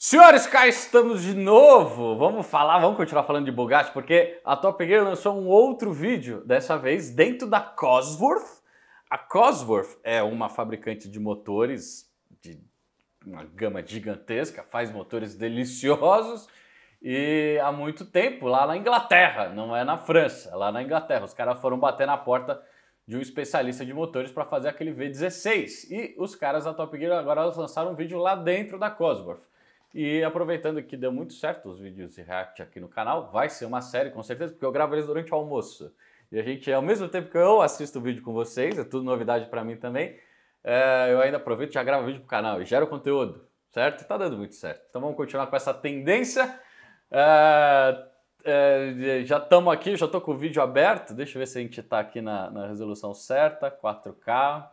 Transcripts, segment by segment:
Senhores, cá estamos de novo. Vamos falar, vamos continuar falando de Bugatti, porque a Top Gear lançou um outro vídeo, dessa vez dentro da Cosworth. A Cosworth é uma fabricante de motores de uma gama gigantesca, faz motores deliciosos e há muito tempo lá na Inglaterra, não é na França, é lá na Inglaterra. Os caras foram bater na porta de um especialista de motores para fazer aquele V16 e os caras da Top Gear agora lançaram um vídeo lá dentro da Cosworth. E aproveitando que deu muito certo os vídeos de react aqui no canal, vai ser uma série com certeza, porque eu gravo eles durante o almoço. E a gente, ao mesmo tempo que eu assisto o vídeo com vocês, é tudo novidade para mim também, é, eu ainda aproveito e já gravo vídeo pro canal e gero conteúdo, certo? Tá dando muito certo. Então vamos continuar com essa tendência. É, é, já estamos aqui, já tô com o vídeo aberto. Deixa eu ver se a gente tá aqui na, na resolução certa, 4K.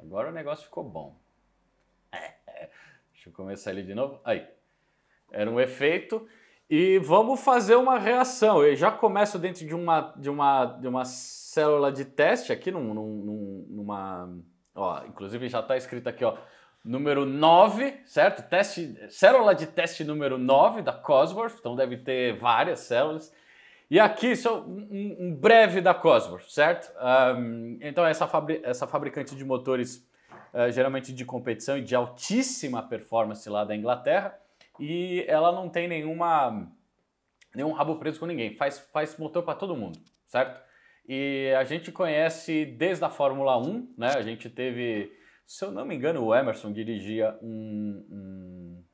Agora o negócio ficou bom. Deixa eu começar ele de novo. Aí. Era um efeito. E vamos fazer uma reação. Eu já começo dentro de uma, de uma, de uma célula de teste aqui, num, num, numa. Ó, inclusive já está escrito aqui, ó. Número 9, certo? Teste, célula de teste número 9 da Cosworth, então deve ter várias células. E aqui só um, um breve da Cosworth, certo? Um, então, essa, fabri essa fabricante de motores eh, geralmente de competição e de altíssima performance lá da Inglaterra, e ela não tem nenhuma nenhum rabo preso com ninguém, faz, faz motor para todo mundo, certo? E a gente conhece desde a Fórmula 1, né? A gente teve, se eu não me engano, o Emerson dirigia um,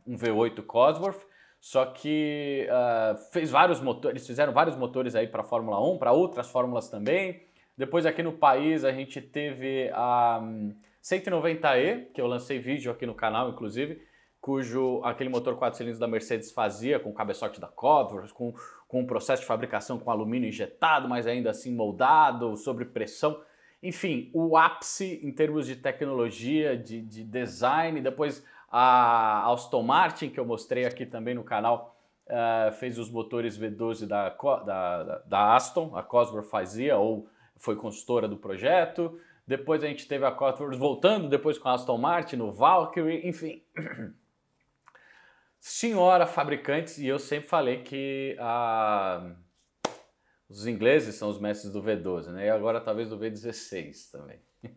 um, um V8 Cosworth, só que uh, fez vários motores, eles fizeram vários motores aí para a Fórmula 1, para outras fórmulas também. Depois aqui no país a gente teve a. Um, 190E, que eu lancei vídeo aqui no canal, inclusive, cujo aquele motor 4 cilindros da Mercedes fazia com cabeçote da Cosworth com, com um processo de fabricação com alumínio injetado, mas ainda assim moldado, sob pressão. Enfim, o ápice em termos de tecnologia, de, de design, depois a Aston Martin, que eu mostrei aqui também no canal, uh, fez os motores V12 da, da, da Aston, a Cosworth fazia ou foi consultora do projeto. Depois a gente teve a Cotworth voltando, depois com a Aston Martin, no Valkyrie, enfim. Senhora fabricantes, e eu sempre falei que os ingleses são os mestres do V12, né? E agora talvez do V16 também.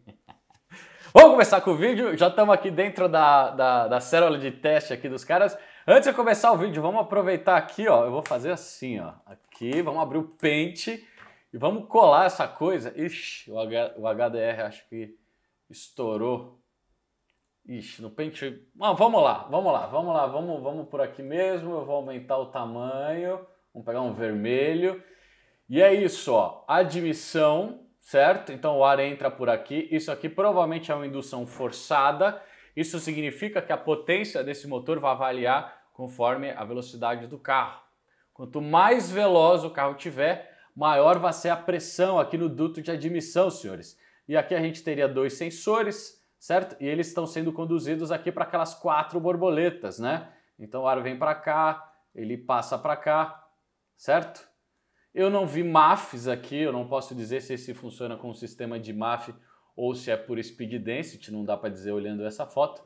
Vamos começar com o vídeo, já estamos aqui dentro da, da, da célula de teste aqui dos caras. Antes de começar o vídeo, vamos aproveitar aqui, ó, eu vou fazer assim, ó, aqui, vamos abrir o Paint e vamos colar essa coisa. Ixi, o, HDR acho que estourou. Ixi, no pente. Ah, vamos lá, vamos lá, vamos lá, vamos, vamos por aqui mesmo. Eu vou aumentar o tamanho. Vamos pegar um vermelho. E é isso, ó. Admissão, certo? Então o ar entra por aqui. Isso aqui provavelmente é uma indução forçada. Isso significa que a potência desse motor vai variar conforme a velocidade do carro. Quanto mais veloz o carro tiver, maior vai ser a pressão aqui no duto de admissão, senhores. E aqui a gente teria dois sensores, certo? E eles estão sendo conduzidos aqui para aquelas quatro borboletas, né? Então o ar vem para cá, ele passa para cá, certo? Eu não vi MAFs aqui, eu não posso dizer se esse funciona com o sistema de MAF ou se é por speed density, não dá para dizer olhando essa foto.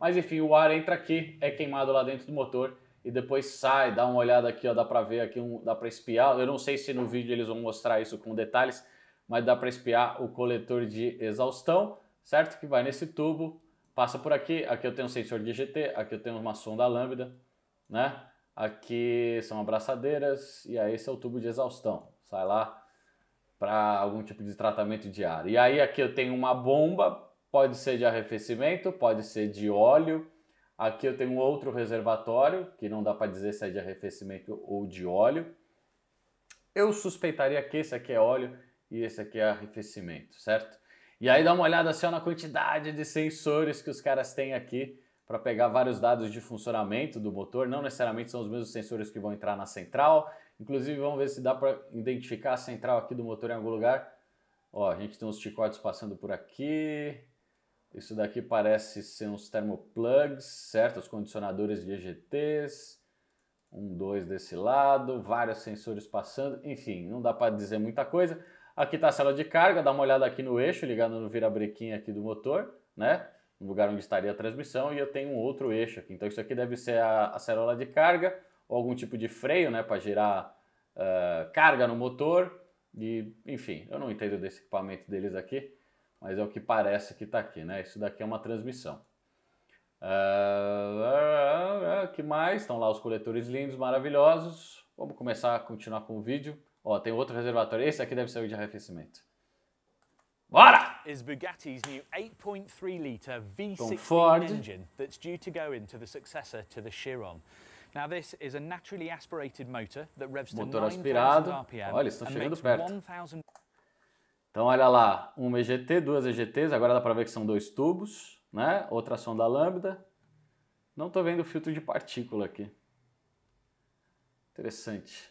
Mas enfim, o ar entra aqui, é queimado lá dentro do motor e depois sai, dá uma olhada aqui, ó, dá para ver aqui, um, dá para espiar. Eu não sei se no vídeo eles vão mostrar isso com detalhes, mas dá para espiar o coletor de exaustão, certo? Que vai nesse tubo, passa por aqui, aqui eu tenho um sensor de GT, aqui eu tenho uma sonda lambda, né? Aqui são abraçadeiras e aí esse é o tubo de exaustão. Sai lá para algum tipo de tratamento de ar. E aí aqui eu tenho uma bomba, pode ser de arrefecimento, pode ser de óleo, Aqui eu tenho outro reservatório, que não dá para dizer se é de arrefecimento ou de óleo. Eu suspeitaria que esse aqui é óleo e esse aqui é arrefecimento, certo? E aí dá uma olhada só na quantidade de sensores que os caras têm aqui para pegar vários dados de funcionamento do motor. Não necessariamente são os mesmos sensores que vão entrar na central. Inclusive, vamos ver se dá para identificar a central aqui do motor em algum lugar. Ó, a gente tem uns chicotes passando por aqui. Isso daqui parece ser uns termoplugs, certo? Os condicionadores de EGTs, um, dois desse lado, vários sensores passando, enfim, não dá para dizer muita coisa. Aqui está a célula de carga, dá uma olhada aqui no eixo, ligado no virabrequim aqui do motor, né? No lugar onde estaria a transmissão, e eu tenho um outro eixo aqui. Então isso aqui deve ser a, a célula de carga, ou algum tipo de freio, né, para gerar uh, carga no motor. E, enfim, eu não entendo desse equipamento deles aqui mas é o que parece que está aqui, né? Isso daqui é uma transmissão. Uh, uh, uh, que mais? Estão lá os coletores lindos, maravilhosos. Vamos começar a continuar com o vídeo. Ó, tem outro reservatório. Esse aqui deve ser o de arrefecimento. Bora! Is Bugatti's new 8.3 liter v engine that's due to go into the successor to the Chiron. Now this is a naturally aspirated motor that revs to 9000 RPM. Olha, estão chegando perto. Então olha lá, uma EGT, duas EGTs, agora dá para ver que são dois tubos, né? Outra sonda lambda. Não estou vendo filtro de partícula aqui. Interessante.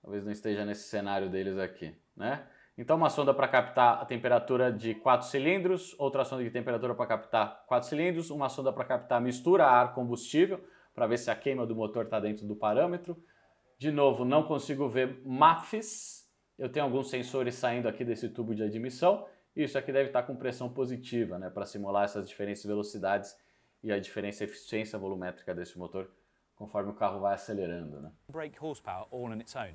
Talvez não esteja nesse cenário deles aqui, né? Então uma sonda para captar a temperatura de quatro cilindros, outra sonda de temperatura para captar quatro cilindros, uma sonda para captar mistura ar-combustível, para ver se a queima do motor está dentro do parâmetro. De novo, não consigo ver MAFs, eu tenho alguns sensores saindo aqui desse tubo de admissão. Isso aqui deve estar com pressão positiva, né, para simular essas diferentes velocidades e a diferença de eficiência volumétrica desse motor conforme o carro vai acelerando, né? Brake horsepower all on its own.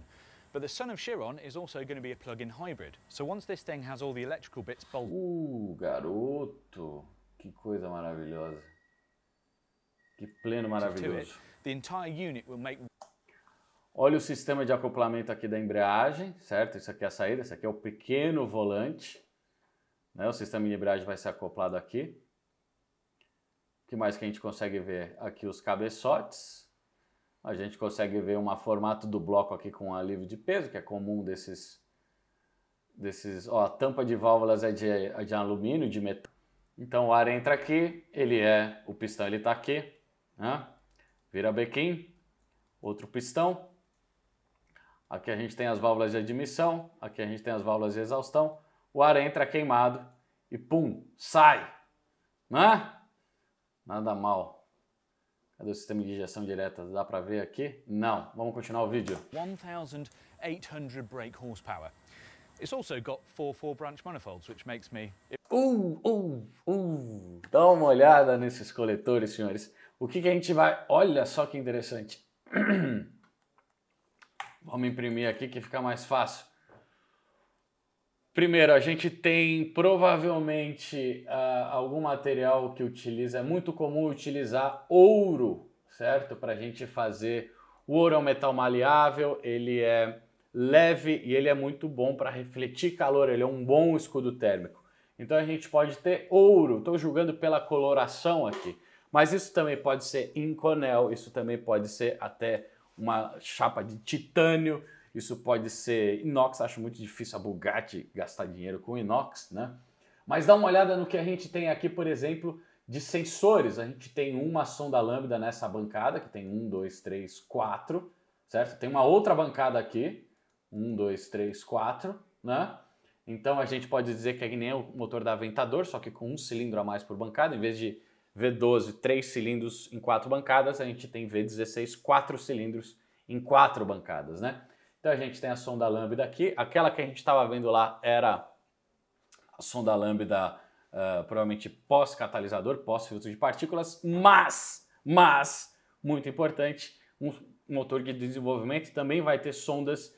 But the Son of Chiron is also going to be a plug-in hybrid. So once this thing has all the electrical bits bolted. Uh, garoto, que coisa maravilhosa. Que pleno maravilhoso. the entire unit will make Olha o sistema de acoplamento aqui da embreagem, certo? Isso aqui é a saída, isso aqui é o pequeno volante. Né? O sistema de embreagem vai ser acoplado aqui. O que mais que a gente consegue ver? Aqui os cabeçotes. A gente consegue ver um formato do bloco aqui com alívio de peso, que é comum desses... desses ó, a tampa de válvulas é de, é de alumínio, de metal. Então o ar entra aqui, ele é... o pistão ele está aqui, né? vira bequim, outro pistão, Aqui a gente tem as válvulas de admissão, aqui a gente tem as válvulas de exaustão. O ar entra queimado e pum, sai. Né? Nada mal. Cadê o sistema de injeção direta? Dá para ver aqui? Não. Vamos continuar o vídeo. 1800 brake horsepower. It's also got four four branch manifolds, which makes me Uh, uh, uh. Dá uma olhada nesses coletores, senhores. O que, que a gente vai. Olha só que interessante. Vamos imprimir aqui que fica mais fácil. Primeiro, a gente tem provavelmente uh, algum material que utiliza, é muito comum utilizar ouro, certo? Para a gente fazer. O ouro é um metal maleável, ele é leve e ele é muito bom para refletir calor, ele é um bom escudo térmico. Então a gente pode ter ouro, estou julgando pela coloração aqui, mas isso também pode ser inconel, isso também pode ser até uma chapa de titânio, isso pode ser inox, acho muito difícil a Bugatti gastar dinheiro com inox, né? Mas dá uma olhada no que a gente tem aqui, por exemplo, de sensores. A gente tem uma sonda lambda nessa bancada, que tem um, dois, três, quatro, certo? Tem uma outra bancada aqui, um, dois, três, quatro, né? Então a gente pode dizer que é que nem o motor da Aventador, só que com um cilindro a mais por bancada, em vez de V12, 3 cilindros em 4 bancadas, a gente tem V16, 4 cilindros em 4 bancadas, né? Então a gente tem a sonda lambda aqui, aquela que a gente estava vendo lá era a sonda lambda uh, provavelmente pós-catalisador, pós-filtro de partículas, mas, mas, muito importante, um motor de desenvolvimento também vai ter sondas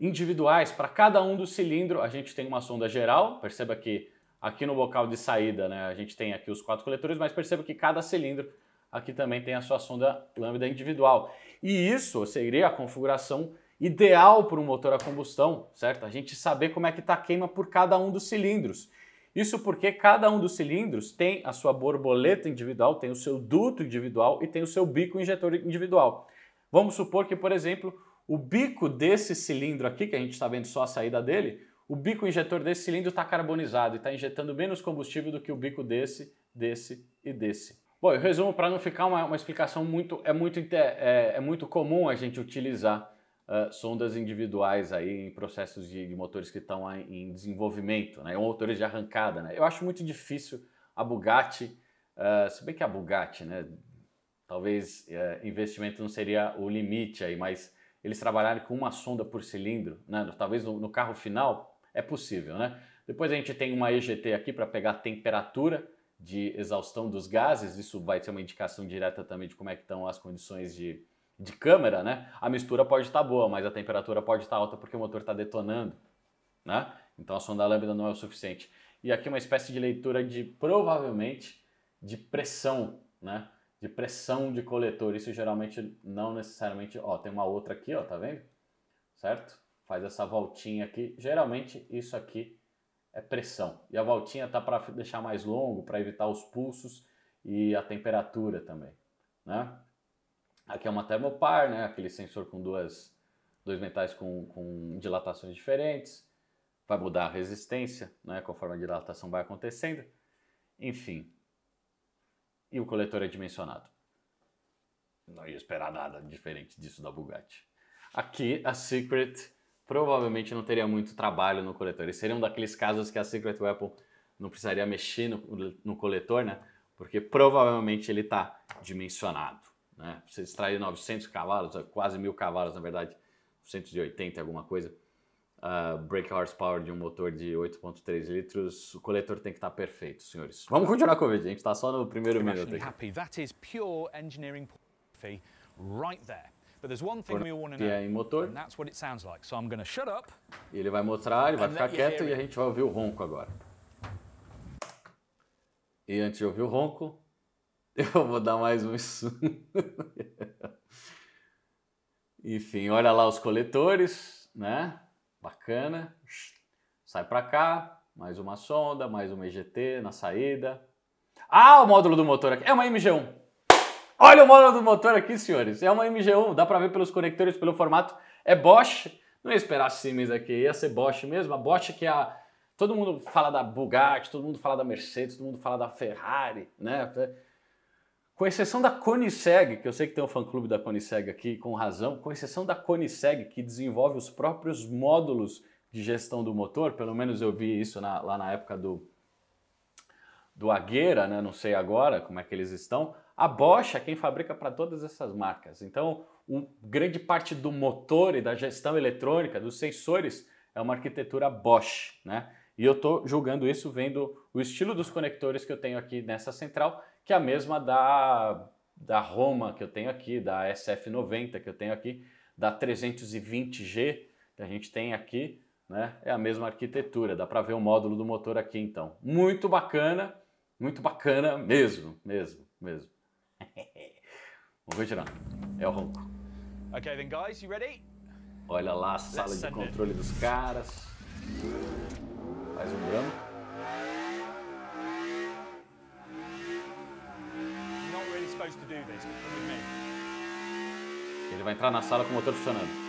individuais para cada um do cilindro. A gente tem uma sonda geral, perceba que aqui no bocal de saída, né, a gente tem aqui os quatro coletores, mas perceba que cada cilindro aqui também tem a sua sonda lambda individual. E isso seria a configuração ideal para um motor a combustão, certo? A gente saber como é que está a queima por cada um dos cilindros. Isso porque cada um dos cilindros tem a sua borboleta individual, tem o seu duto individual e tem o seu bico injetor individual. Vamos supor que, por exemplo, o bico desse cilindro aqui, que a gente está vendo só a saída dele, o bico injetor desse cilindro está carbonizado e está injetando menos combustível do que o bico desse, desse e desse. Bom, eu resumo para não ficar uma, uma, explicação muito. É muito, é, é muito comum a gente utilizar uh, sondas individuais aí em processos de, de motores que estão em desenvolvimento, né? ou motores de arrancada. Né? Eu acho muito difícil a Bugatti, uh, se bem que a Bugatti, né? talvez uh, investimento não seria o limite aí, mas eles trabalharem com uma sonda por cilindro, né? talvez no, no carro final é possível, né? Depois a gente tem uma EGT aqui para pegar a temperatura de exaustão dos gases, isso vai ser uma indicação direta também de como é que estão as condições de, de câmera, né? A mistura pode estar tá boa, mas a temperatura pode estar tá alta porque o motor está detonando, né? Então a sonda lambda não é o suficiente. E aqui uma espécie de leitura de, provavelmente, de pressão, né? De pressão de coletor. Isso geralmente não necessariamente... Ó, tem uma outra aqui, ó, tá vendo? Certo? faz essa voltinha aqui. Geralmente isso aqui é pressão. E a voltinha tá para deixar mais longo, para evitar os pulsos e a temperatura também, né? Aqui é uma termopar, né? Aquele sensor com duas, dois metais com, com dilatações diferentes. Vai mudar a resistência, né? Conforme a dilatação vai acontecendo. Enfim. E o coletor é dimensionado. Não ia esperar nada diferente disso da Bugatti. Aqui a Secret provavelmente não teria muito trabalho no coletor. E seriam um daqueles casos que a Secret Weapon não precisaria mexer no, no coletor, né? Porque provavelmente ele está dimensionado, né? Você extrair 900 cavalos, quase mil cavalos, na verdade, 180 alguma coisa, uh, horsepower de um motor de 8.3 litros, o coletor tem que estar tá perfeito, senhores. Vamos continuar com o vídeo, a gente está só no primeiro minuto aqui. Right there. Porque é em motor. E ele vai mostrar, ele vai ficar quieto e a gente vai ouvir o ronco agora. E antes de ouvir o ronco, eu vou dar mais um Enfim, olha lá os coletores, né? Bacana. Sai para cá, mais uma sonda, mais uma EGT na saída. Ah, o módulo do motor aqui. É uma MG1. Olha o modo do motor aqui, senhores. É uma MG1, dá para ver pelos conectores, pelo formato. É Bosch. Não ia esperar Siemens aqui, ia ser Bosch mesmo. A Bosch que é a... Todo mundo fala da Bugatti, todo mundo fala da Mercedes, todo mundo fala da Ferrari, né? Com exceção da Koenigsegg, que eu sei que tem um fã-clube da Koenigsegg aqui, com razão, com exceção da Koenigsegg, que desenvolve os próprios módulos de gestão do motor, pelo menos eu vi isso na, lá na época do, do Agueira, né? não sei agora como é que eles estão, a Bosch é quem fabrica para todas essas marcas. Então, um, grande parte do motor e da gestão eletrônica, dos sensores, é uma arquitetura Bosch, né? E eu estou julgando isso vendo o estilo dos conectores que eu tenho aqui nessa central, que é a mesma da, da Roma que eu tenho aqui, da SF90 que eu tenho aqui, da 320G que a gente tem aqui, né? É a mesma arquitetura, dá para ver o módulo do motor aqui então. Muito bacana, muito bacana mesmo, mesmo, mesmo. Vamos continuar. É o ronco. Okay, then guys, you ready? Olha lá a sala Let's de controle it. dos caras. Faz um grão. Ele vai entrar na sala com o motor funcionando.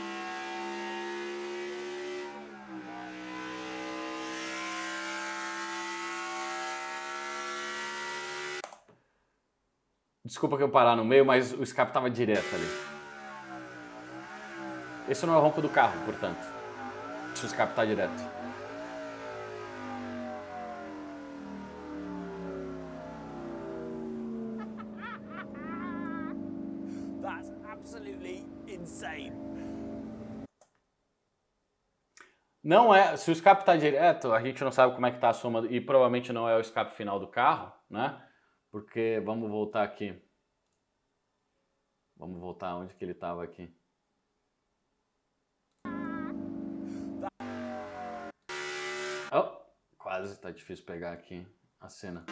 Desculpa que eu parar no meio, mas o escape estava direto ali. Esse não é o ronco do carro, portanto. Se o escape está direto. Não é, se o escape está direto, a gente não sabe como é que está a soma e provavelmente não é o escape final do carro, né? Porque vamos voltar aqui. Vamos voltar onde que ele estava aqui. Tá. Oh, quase tá difícil pegar aqui a cena.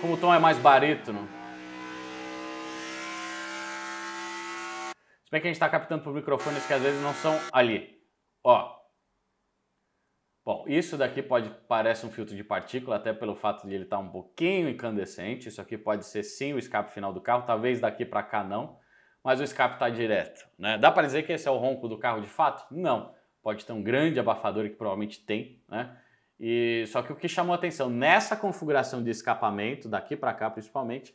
Como o tom é mais barítono. Se bem que a gente tá captando por microfones que às vezes não são ali. Ó, Bom, isso daqui pode parece um filtro de partícula, até pelo fato de ele estar tá um pouquinho incandescente. Isso aqui pode ser sim o escape final do carro, talvez daqui para cá não, mas o escape está direto. Né? Dá para dizer que esse é o ronco do carro de fato? Não. Pode ter um grande abafador que provavelmente tem, né? E só que o que chamou atenção nessa configuração de escapamento daqui para cá principalmente,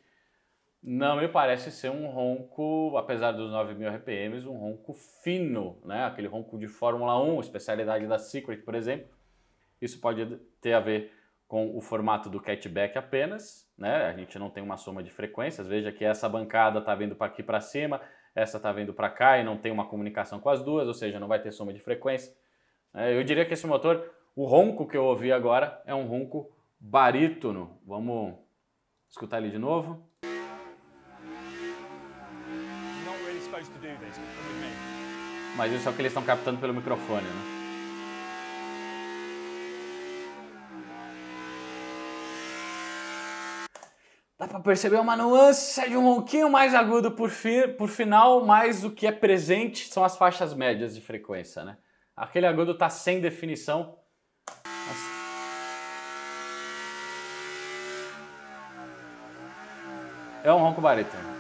não me parece ser um ronco, apesar dos 9.000 RPMs, um ronco fino, né? Aquele ronco de Fórmula 1, especialidade da Secret, por exemplo, isso pode ter a ver com o formato do catchback apenas, né? A gente não tem uma soma de frequências. Veja que essa bancada está vindo para aqui para cima, essa está vindo para cá e não tem uma comunicação com as duas, ou seja, não vai ter soma de frequência. Né? Eu diria que esse motor, o ronco que eu ouvi agora, é um ronco barítono. Vamos escutar ele de novo. Mas isso é o que eles estão captando pelo microfone, né? Dá para perceber uma nuance de um pouquinho mais agudo por, fi, por final, mas o que é presente são as faixas médias de frequência, né? Aquele agudo está sem definição. Mas... É um ronco barítono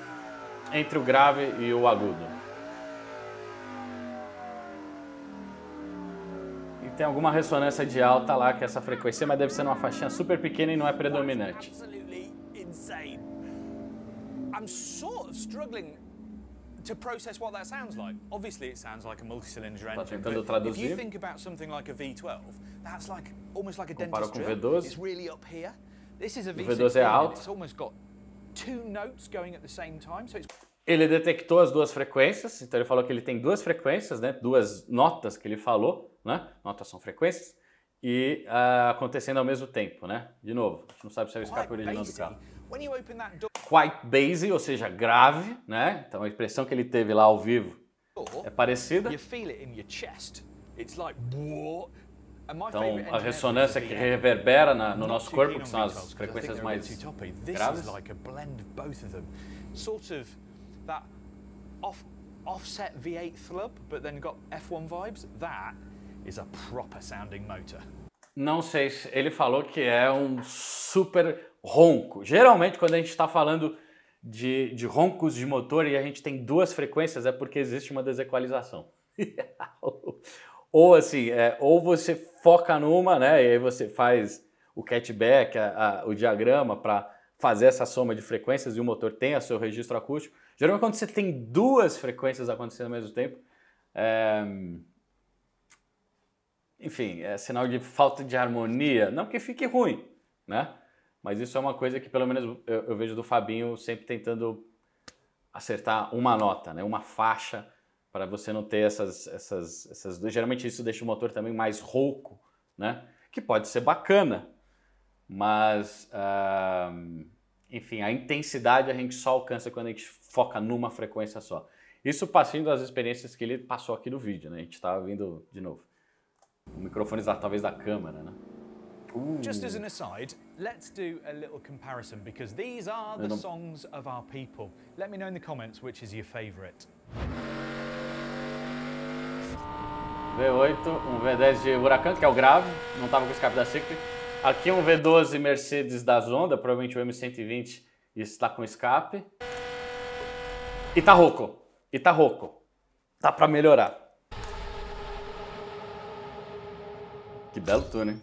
entre o grave e o agudo. E tem alguma ressonância de alta lá que é essa frequência, mas deve ser numa faixinha super pequena e não é predominante. I'm sort of struggling to process what that sounds like. Obviously, it sounds like a multi-cylinder tá engine. But if you think about something like a V12, that's like almost like a dentist drill. It's really up here. This is a V12 é alto. It's almost got two notes going at the same time, so it's ele detectou as duas frequências, então ele falou que ele tem duas frequências, né? Duas notas que ele falou, né? Notas são frequências e uh, acontecendo ao mesmo tempo, né? De novo, a gente não sabe se é o escape original do carro. Quite bassy, ou seja, grave, né? Então a expressão que ele teve lá ao vivo é parecida. Então, a ressonância que reverbera na, no nosso corpo, que são as frequências mais eh? graves. offset V8 but then got F1 vibes. That is a proper sounding motor. Não sei, ele falou que é um super ronco. Geralmente, quando a gente está falando de, de, roncos de motor e a gente tem duas frequências, é porque existe uma desequalização. ou assim, é, ou você foca numa, né? E aí você faz o catback, a, a, o diagrama para fazer essa soma de frequências e o motor tem o seu registro acústico. Geralmente, quando você tem duas frequências acontecendo ao mesmo tempo, é... enfim, é sinal de falta de harmonia. Não que fique ruim, né? Mas isso é uma coisa que, pelo menos, eu, eu vejo do Fabinho sempre tentando acertar uma nota, né? uma faixa, para você não ter essas, essas, essas Geralmente isso deixa o motor também mais rouco, né? que pode ser bacana, mas, uh, enfim, a intensidade a gente só alcança quando a gente foca numa frequência só. Isso passando das experiências que ele passou aqui no vídeo, né? A gente estava vindo de novo. O microfone, talvez, da câmera, né? Ooh. Just as an aside, let's do a little comparison because these are the songs of our people. Let me know in the comments which is your favorite. V8, um V10 de Huracan, que é o grave, não estava com o escape da Secret. Aqui é um V12 Mercedes da Zonda, provavelmente o M120 está com escape. E tá rouco, e tá rouco. Tá pra melhorar. Que belo túnel,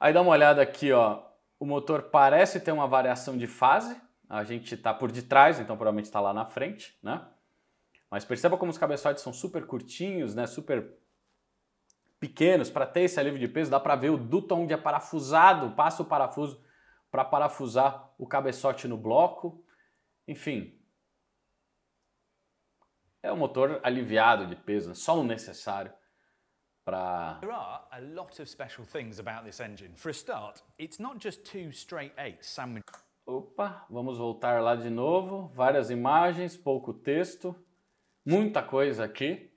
Aí dá uma olhada aqui, ó. O motor parece ter uma variação de fase. A gente está por detrás, então provavelmente está lá na frente, né? Mas perceba como os cabeçotes são super curtinhos, né? Super pequenos. Para ter esse alívio de peso, dá para ver o duto onde é parafusado. Passa o parafuso para parafusar o cabeçote no bloco. Enfim, é um motor aliviado de peso, né? só o necessário para. There are a lot of special things about this engine. For a start, it's not just two straight eight sandwich. Opa, vamos voltar lá de novo. Várias imagens, pouco texto, muita coisa aqui.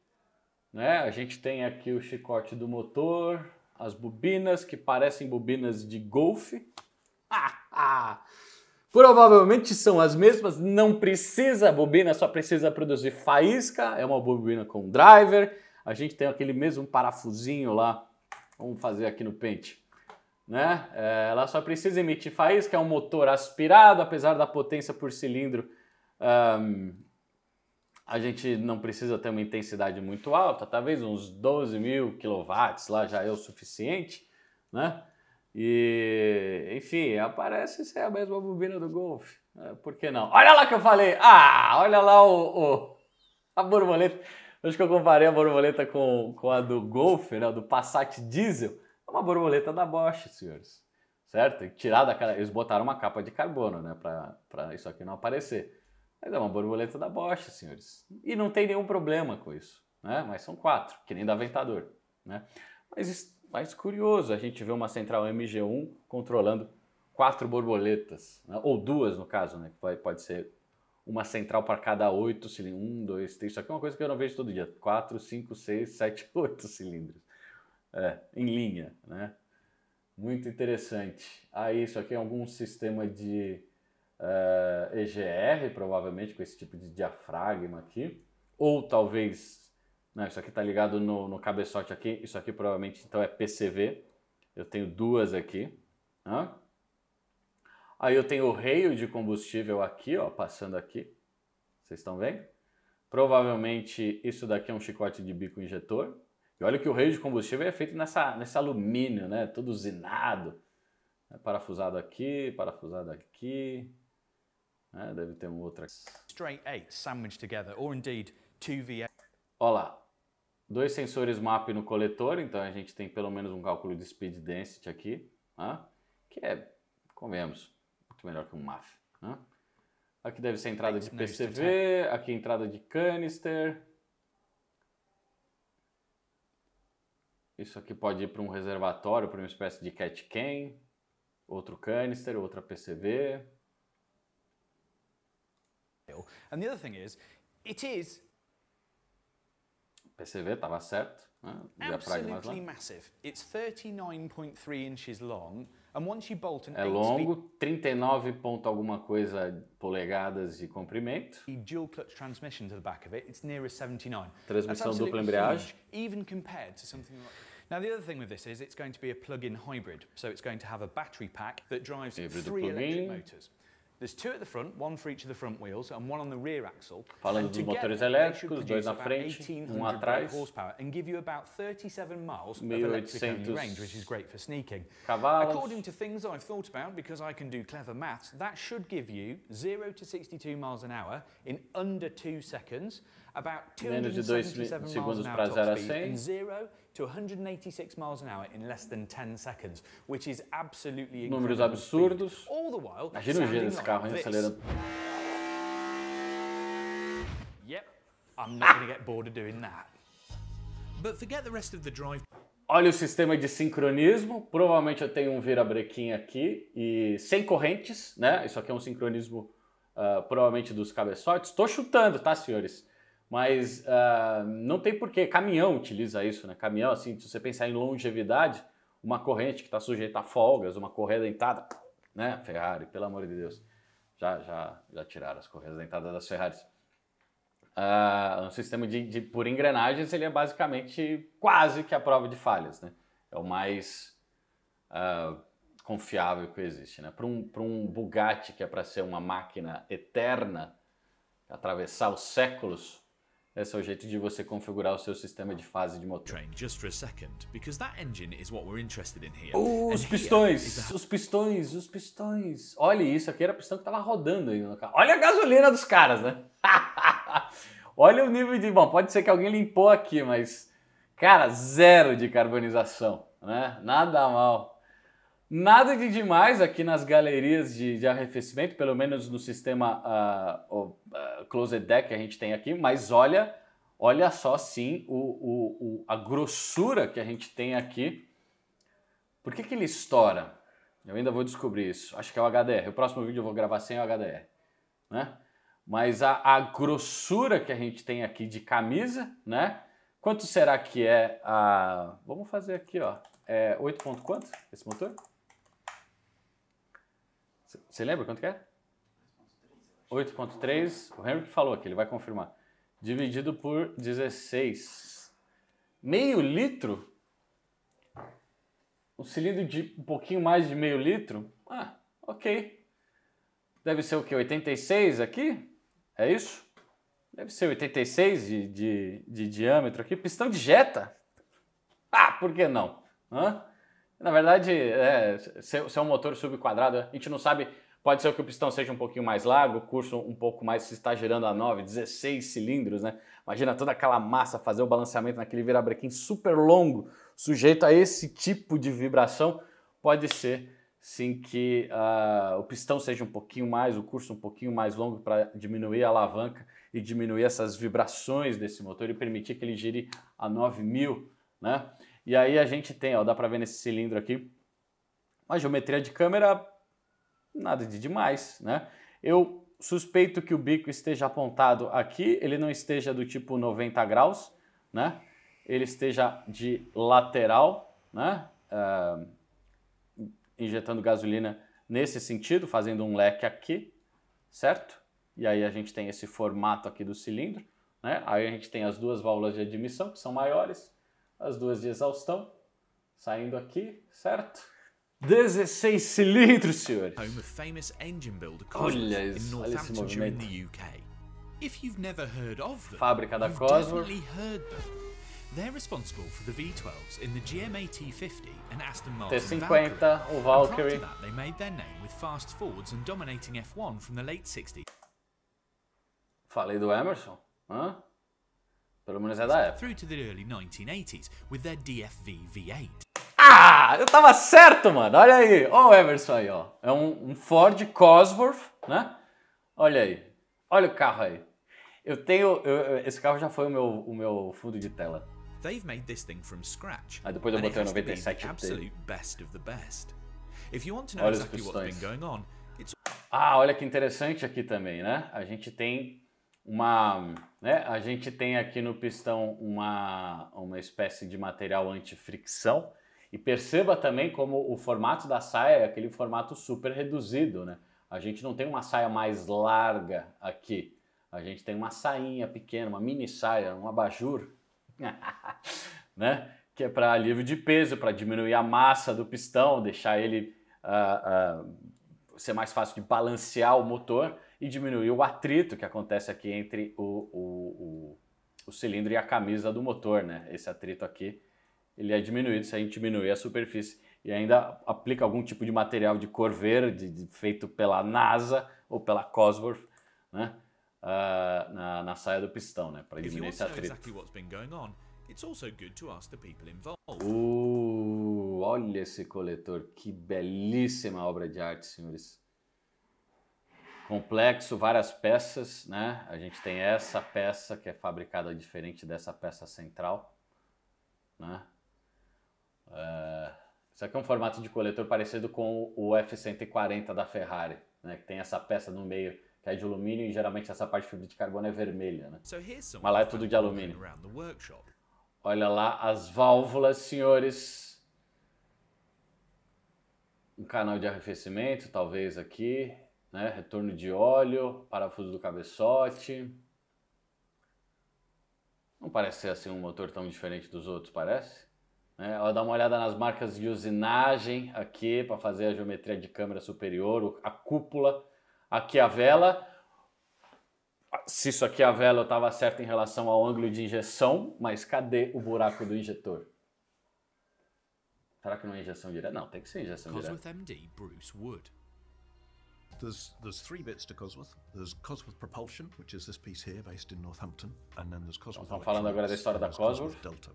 Né? A gente tem aqui o chicote do motor, as bobinas que parecem bobinas de golfe. Provavelmente são as mesmas, não precisa bobina, só precisa produzir faísca, é uma bobina com driver a gente tem aquele mesmo parafusinho lá, vamos fazer aqui no pente. Né? É, ela só precisa emitir faísca, é um motor aspirado, apesar da potência por cilindro, um, a gente não precisa ter uma intensidade muito alta, talvez uns 12 mil quilowatts lá já é o suficiente, né? E, enfim, aparece ser a mesma bobina do Golf. Né? Por que não? Olha lá que eu falei! Ah, olha lá o, o a borboleta. Acho que eu comparei a borboleta com, com a do Golf, né, do Passat diesel, é uma borboleta da Bosch, senhores. Certo? Tirar daquela, eles botaram uma capa de carbono, né, para isso aqui não aparecer. Mas é uma borboleta da Bosch, senhores. E não tem nenhum problema com isso, né? Mas são quatro, que nem da Aventador, né? Mas, mais curioso, a gente vê uma central MG1 controlando quatro borboletas, né? ou duas no caso, né? Pode ser uma central para cada oito cilindros. Um, dois, três. Isso aqui é uma coisa que eu não vejo todo dia. Quatro, cinco, seis, sete, oito cilindros. É, em linha, né? Muito interessante. Ah, isso aqui é algum sistema de uh, eh, EGR, provavelmente, com esse tipo de diafragma aqui. Ou talvez... Não, isso aqui está ligado no, no cabeçote aqui. Isso aqui provavelmente, então, é PCV. Eu tenho duas aqui. Né? Aí eu tenho o reio de combustível aqui, ó, passando aqui. Vocês estão vendo? Provavelmente isso daqui é um chicote de bico injetor. E olha que o reio de combustível é feito nessa, nesse alumínio, né? Tudo usinado. É parafusado aqui, parafusado aqui. É, deve ter um outro aqui. together, or indeed Olha lá. Dois sensores MAP no coletor, então a gente tem pelo menos um cálculo de speed density aqui, né? que é, comemos, muito melhor que um MAF. Né? Aqui deve ser entrada de PCV, é aqui entrada de canister. Isso aqui pode ir para um reservatório, para uma espécie de cat can, outro canister, outra PCV. And the other thing is, it is PCV estava certo, né? Absolutely massive. It's 39.3 inches long And once you bolt É longo, 39 ponto alguma coisa polegadas de comprimento. Transmissão dupla embreagem. Even compared to something like Now the other thing with this is it's going to be a plug-in hybrid, so it's going to have a battery pack that drives three electric motors. There's two at the front, one for each of the front wheels and one on the rear axle. Falando dos motores elétricos, dois na frente, um atrás. Horsepower and give you about 37 miles of electric range, which is great for sneaking. Cavalos. According to things I've thought about because I can do clever maths, that should give you 0 to 62 miles an hour in under 2 seconds. about 277 miles an hour top speed, and 0 to 186 miles an hour in less than 10 seconds, which is absolutely Números absurdos. All the while, a cirurgia carro, acelerando. Yep, I'm not going to get bored of doing that. But forget the rest of the drive. Olha o sistema de sincronismo. Provavelmente eu tenho um virabrequim aqui e sem correntes, né? Isso aqui é um sincronismo uh, provavelmente dos cabeçotes. Estou chutando, tá, senhores? Mas uh, não tem porquê. Caminhão utiliza isso, né? Caminhão, assim, se você pensar em longevidade, uma corrente que está sujeita a folgas, uma correia dentada, né? Ferrari, pelo amor de Deus. Já, já, já tiraram as correias dentadas das Ferraris. Uh, um sistema de, de, por engrenagens, ele é basicamente quase que a prova de falhas, né? É o mais uh, confiável que existe, né? Para um, um Bugatti, que é para ser uma máquina eterna, atravessar os séculos, esse é o jeito de você configurar o seu sistema de fase de motor. os pistões, os pistões, os pistões. Olha isso, aqui era a pistão que estava rodando aí no carro. Olha a gasolina dos caras, né? Olha o nível de... Bom, pode ser que alguém limpou aqui, mas... Cara, zero de carbonização, né? Nada mal. Nada de demais aqui nas galerias de, de arrefecimento, pelo menos no sistema uh, ah, uh, ah, Closed Deck que a gente tem aqui, mas olha, olha só sim o, o, o, a grossura que a gente tem aqui. Por que, que ele estoura? Eu ainda vou descobrir isso. Acho que é o HDR. O próximo vídeo eu vou gravar sem o HDR. Né? Mas a, a grossura que a gente tem aqui de camisa, né? Quanto será que é a... Vamos fazer aqui, ó. É 8 ponto quanto esse motor? Você lembra quanto que é? 8.3. O Henry falou aqui, ele vai confirmar. Dividido por 16. Meio litro? Um cilindro de um pouquinho mais de meio litro? Ah, ok. Deve ser o que? 86 aqui? É isso? Deve ser 86 de, de, de diâmetro aqui. Pistão de jeta? Ah, por que não? Hã? Na verdade, é, ser, um motor subquadrado, a gente não sabe Pode ser que o pistão seja um pouquinho mais largo, o curso um pouco mais se está girando a 9, 16 cilindros, né? Imagina toda aquela massa fazer o balanceamento naquele virabrequim super longo, sujeito a esse tipo de vibração. Pode ser sim que uh, o pistão seja um pouquinho mais, o curso um pouquinho mais longo para diminuir a alavanca e diminuir essas vibrações desse motor e permitir que ele gire a 9 mil, né? E aí a gente tem, ó, dá para ver nesse cilindro aqui, uma geometria de câmera nada de demais, né? Eu suspeito que o bico esteja apontado aqui, ele não esteja do tipo 90 graus, né? Ele esteja de lateral, né? Uh, injetando gasolina nesse sentido, fazendo um leque aqui, certo? E aí a gente tem esse formato aqui do cilindro, né? Aí a gente tem as duas válvulas de admissão que são maiores, as duas de exaustão, saindo aqui, certo? 16 litros, senhores. Olha esse movimento. If you've never heard of them, Fábrica da Cosworth. They're responsible for the V12s in the T50 and Aston Martin T50, Valkyrie. o Valkyrie. And that, they made their name with fast Fords and dominating F1 from the late 60s. Falei do Emerson? Hã? Pelo menos é da época. Through to the early 1980s with their DFV V8. Ah, eu tava certo, mano. Olha aí. Ó o Everson aí, ó. É um, um Ford Cosworth, né? Olha aí. Olha o carro aí. Eu tenho. Eu, esse carro já foi o meu, o meu fundo de tela. They've made this thing from scratch. Aí depois eu botei o 97 absolute best of the best. If you want to know olha exactly what's been going on, it's... Ah, olha que interessante aqui também, né? A gente tem uma, né, a gente tem aqui no pistão uma, uma espécie de material anti-fricção e perceba também como o formato da saia é aquele formato super reduzido, né? A gente não tem uma saia mais larga aqui, a gente tem uma sainha pequena, uma mini saia, um abajur, né? Que é para alívio de peso, para diminuir a massa do pistão, deixar ele uh, uh, ser mais fácil de balancear o motor e diminuir o atrito que acontece aqui entre o, o, o, o cilindro e a camisa do motor, né? Esse atrito aqui ele é diminuído se a gente diminuir a superfície e ainda aplica algum tipo de material de cor verde de, feito pela NASA ou pela Cosworth, né? Uh, na, na, saia do pistão, né? Para diminuir esse atrito. Uh, olha esse coletor, que belíssima obra de arte, senhores complexo, várias peças, né? A gente tem essa peça que é fabricada diferente dessa peça central, né? É... Isso aqui é um formato de coletor parecido com o F140 da Ferrari, né? Que tem essa peça no meio que é de alumínio e geralmente essa parte de fibra de carbono é vermelha, né? Mas lá é tudo de alumínio. Olha lá as válvulas, senhores. Um canal de arrefecimento, talvez aqui né? Retorno de óleo, parafuso do cabeçote. Não parece ser assim um motor tão diferente dos outros, parece? É, ela dá uma olhada nas marcas de usinagem aqui para fazer a geometria de câmera superior, a cúpula, aqui a vela. Se isso aqui é a vela, eu estava certo em relação ao ângulo de injeção, mas cadê o buraco do injetor? Será que não é injeção direta? Não, tem que ser injeção direta. Bruce Wood. There's, there's three bits to Cosworth. There's Cosworth Propulsion, which is this piece here based in Northampton, and then there's Cosworth. falando agora da história da Cosworth. Cosworth Delta.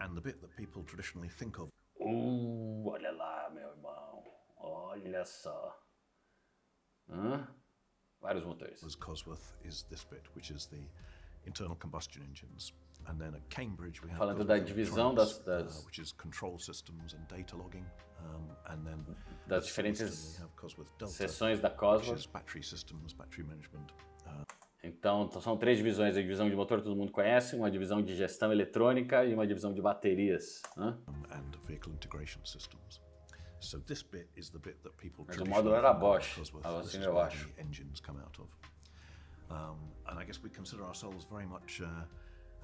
And the bit that people traditionally think of. Uh, olha lá, meu irmão. Olha só. Huh? Vários motores. There's Cosworth is this bit, which is the internal combustion engines. And then at Cambridge we have Falando da divisão das, das... Uh, which is control systems and data logging. das diferentes seções da Cosmos. Uh, então, são três divisões: a divisão de motor todo mundo conhece, uma divisão de gestão eletrônica e uma divisão de baterias. Né? Mas o módulo era a Bosch, algo assim eu acho. É um, and I guess we consider ourselves very much. Uh,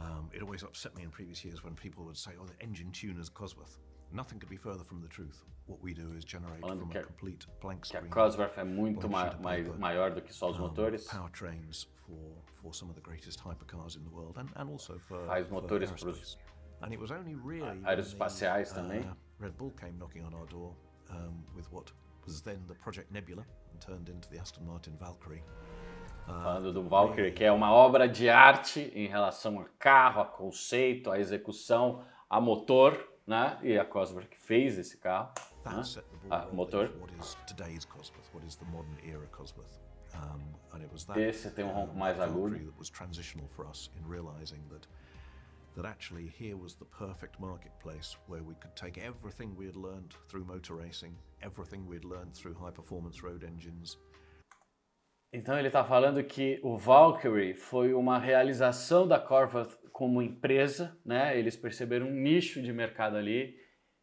um, it always upset me in previous years when people would say, "Oh, the engine tune Cosworth." Nothing could be further from the truth. What we do is generate Falando from a, complete blank screen. Que a Cosworth é muito ma ma maior do que só os um, motores. Powertrains for for some of the greatest hypercars in the world and and also for faz for motores para os and it was only really aeroespaciais uh, também. Red Bull came knocking on our door um, with what was then the Project Nebula and turned into the Aston Martin Valkyrie. Uh, Falando do Valkyrie, que é uma obra de arte em relação a carro, a conceito, a execução, a motor né? E a Cosworth que fez esse carro, né? ah, motor. Esse tem um ronco mais agudo. that actually here was the perfect marketplace where we could take everything we had learned through motor racing, everything we had learned through high performance road engines, então ele está falando que o Valkyrie foi uma realização da Corvath como empresa, né? Eles perceberam um nicho de mercado ali